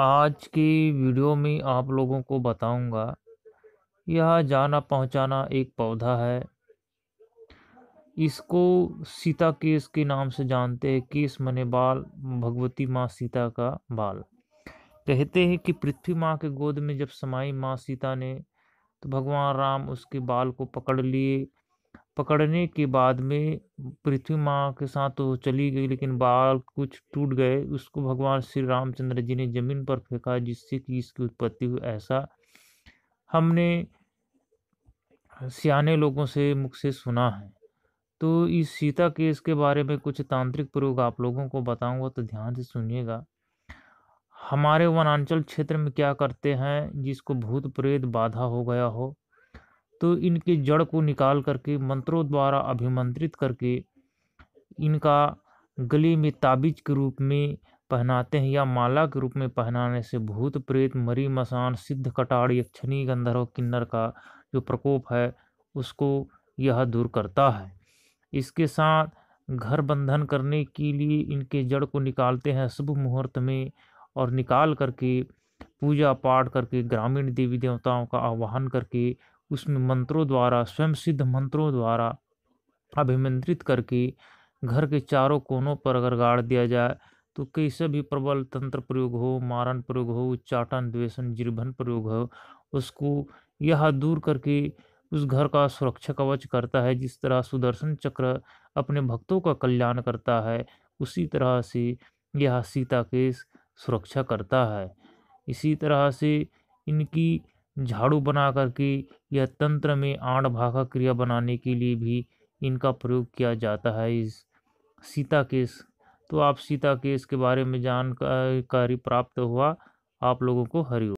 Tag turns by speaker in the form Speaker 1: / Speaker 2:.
Speaker 1: आज की वीडियो में आप लोगों को बताऊंगा यह जाना पहुंचाना एक पौधा है इसको सीता केस के नाम से जानते हैं केस मने बाल भगवती माँ सीता का बाल कहते हैं कि पृथ्वी माँ के गोद में जब समाई माँ सीता ने तो भगवान राम उसके बाल को पकड़ लिए पकड़ने के बाद में पृथ्वी माँ के साथ तो चली गई लेकिन बाल कुछ टूट गए उसको भगवान श्री रामचंद्र जी ने जमीन पर फेंका जिससे कि इसकी उत्पत्ति हुई ऐसा हमने सियाने लोगों से मुख से सुना है तो इस सीता केस के बारे में कुछ तांत्रिक प्रयोग आप लोगों को बताऊंगा तो ध्यान से सुनिएगा हमारे वनांचल क्षेत्र में क्या करते हैं जिसको भूत प्रेत बाधा हो गया हो तो इनके जड़ को निकाल करके मंत्रों द्वारा अभिमंत्रित करके इनका गले में ताबीज के रूप में पहनाते हैं या माला के रूप में पहनाने से भूत प्रेत मरी मसान सिद्ध कटाड़ यक्षणी गंधर्व किन्नर का जो प्रकोप है उसको यह दूर करता है इसके साथ घर बंधन करने के लिए इनके जड़ को निकालते हैं शुभ मुहूर्त में और निकाल करके पूजा पाठ करके ग्रामीण देवी देवताओं का आवाहन करके उसमें मंत्रों द्वारा स्वयं सिद्ध मंत्रों द्वारा अभिमंत्रित करके घर के चारों कोनों पर अगर गाड़ दिया जाए तो कैसे भी प्रबल तंत्र प्रयोग हो मारण प्रयोग हो उच्चाटन द्वेषण जीर्भन प्रयोग हो उसको यह दूर करके उस घर का सुरक्षा कवच करता है जिस तरह सुदर्शन चक्र अपने भक्तों का कल्याण करता है उसी तरह से यह सीता के सुरक्षा करता है इसी तरह से इनकी झाड़ू बनाकर के या तंत्र में आण भागा क्रिया बनाने के लिए भी इनका प्रयोग किया जाता है इस सीता केस तो आप सीता केस के बारे में जानकारी प्राप्त हुआ आप लोगों को हरिओम